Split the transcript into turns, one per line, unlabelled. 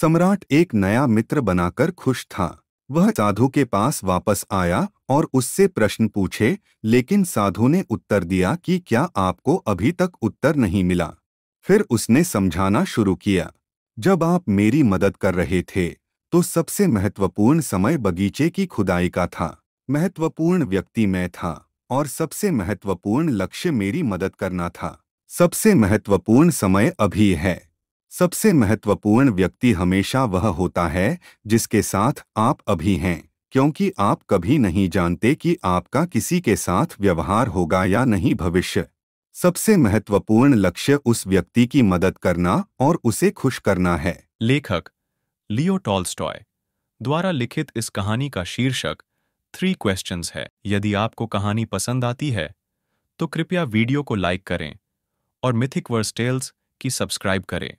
सम्राट एक नया मित्र बनाकर खुश था वह साधु के पास वापस आया और उससे प्रश्न पूछे लेकिन साधु ने उत्तर दिया कि क्या आपको अभी तक उत्तर नहीं मिला फिर उसने समझाना शुरू किया जब आप मेरी मदद कर रहे थे तो सबसे महत्वपूर्ण समय बगीचे की खुदाई का था महत्वपूर्ण व्यक्ति मैं था और सबसे महत्वपूर्ण लक्ष्य मेरी मदद करना था सबसे महत्वपूर्ण समय अभी है सबसे महत्वपूर्ण व्यक्ति हमेशा वह होता है जिसके साथ आप अभी हैं क्योंकि आप कभी नहीं जानते कि आपका किसी के साथ व्यवहार होगा या नहीं भविष्य सबसे महत्वपूर्ण लक्ष्य उस व्यक्ति की मदद करना और उसे खुश करना है लेखक
लियो टॉल्स्टॉय द्वारा लिखित इस कहानी का शीर्षक थ्री क्वेश्चंस है यदि आपको कहानी पसंद आती है तो कृपया वीडियो को लाइक करें और मिथिक वर्स टेल्स की सब्सक्राइब करें